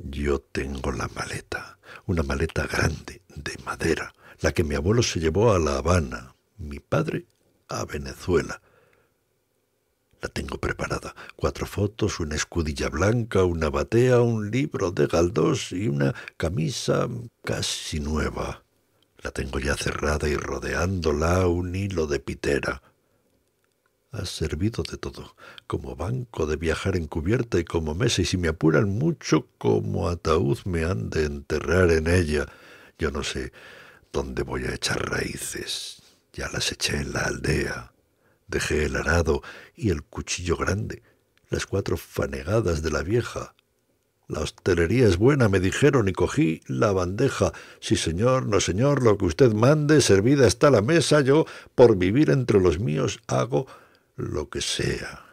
Yo tengo la maleta, una maleta grande, de madera, la que mi abuelo se llevó a La Habana, mi padre a Venezuela. La tengo preparada. Cuatro fotos, una escudilla blanca, una batea, un libro de Galdós y una camisa casi nueva. La tengo ya cerrada y rodeándola un hilo de pitera. Ha servido de todo, como banco de viajar encubierta y como mesa, y si me apuran mucho, como ataúd me han de enterrar en ella. Yo no sé dónde voy a echar raíces. Ya las eché en la aldea. Dejé el arado y el cuchillo grande, las cuatro fanegadas de la vieja, la hostelería es buena, me dijeron, y cogí la bandeja. Sí, señor, no, señor, lo que usted mande, servida está la mesa, yo, por vivir entre los míos, hago lo que sea.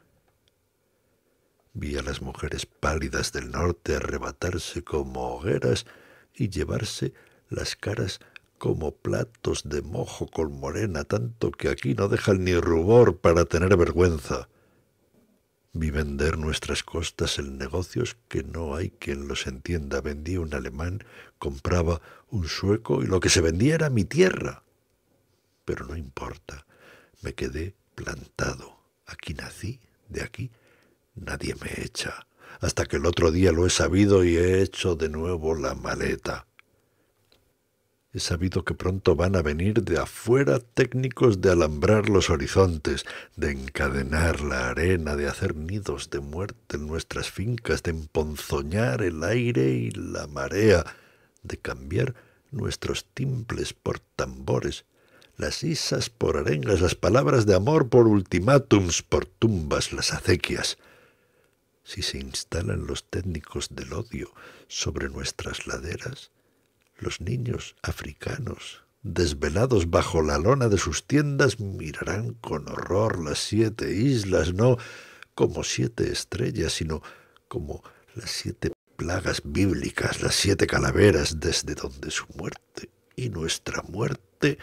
Vi a las mujeres pálidas del norte arrebatarse como hogueras y llevarse las caras como platos de mojo con morena, tanto que aquí no dejan ni rubor para tener vergüenza. Vi vender nuestras costas en negocios que no hay quien los entienda. Vendí un alemán, compraba un sueco y lo que se vendía era mi tierra. Pero no importa, me quedé plantado. Aquí nací, de aquí nadie me echa, hasta que el otro día lo he sabido y he hecho de nuevo la maleta. He sabido que pronto van a venir de afuera técnicos de alambrar los horizontes, de encadenar la arena, de hacer nidos de muerte en nuestras fincas, de emponzoñar el aire y la marea, de cambiar nuestros timples por tambores, las isas por arengas, las palabras de amor por ultimátums, por tumbas, las acequias. Si se instalan los técnicos del odio sobre nuestras laderas, los niños africanos, desvelados bajo la lona de sus tiendas, mirarán con horror las siete islas, no como siete estrellas, sino como las siete plagas bíblicas, las siete calaveras, desde donde su muerte y nuestra muerte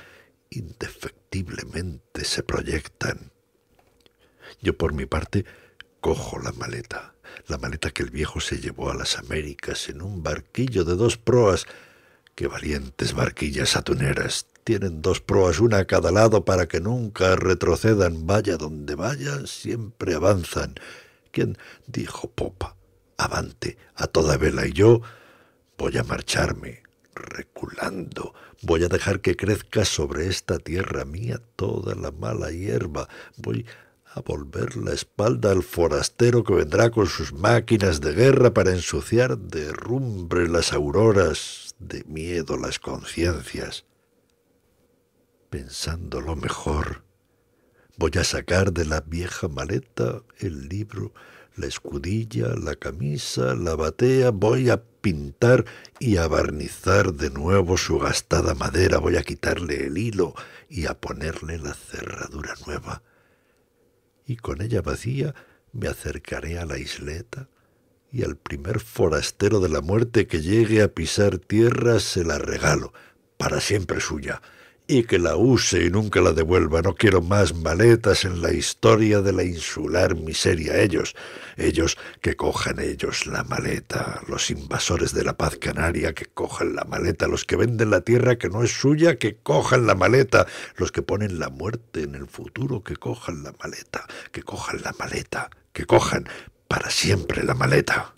indefectiblemente se proyectan. Yo por mi parte cojo la maleta, la maleta que el viejo se llevó a las Américas en un barquillo de dos proas. ¡Qué valientes barquillas atuneras! Tienen dos proas, una a cada lado, para que nunca retrocedan. Vaya donde vayan, siempre avanzan. ¿Quién dijo popa? Avante, a toda vela, y yo voy a marcharme reculando. Voy a dejar que crezca sobre esta tierra mía toda la mala hierba. Voy a volver la espalda al forastero que vendrá con sus máquinas de guerra para ensuciar de las auroras, de miedo las conciencias. Pensando lo mejor, voy a sacar de la vieja maleta el libro, la escudilla, la camisa, la batea, voy a pintar y a barnizar de nuevo su gastada madera, voy a quitarle el hilo y a ponerle la cerradura nueva. Y con ella vacía me acercaré a la isleta y al primer forastero de la muerte que llegue a pisar tierra se la regalo, para siempre suya y que la use y nunca la devuelva. No quiero más maletas en la historia de la insular miseria. Ellos, ellos que cojan ellos la maleta, los invasores de la paz canaria que cojan la maleta, los que venden la tierra que no es suya que cojan la maleta, los que ponen la muerte en el futuro que cojan la maleta, que cojan la maleta, que cojan para siempre la maleta.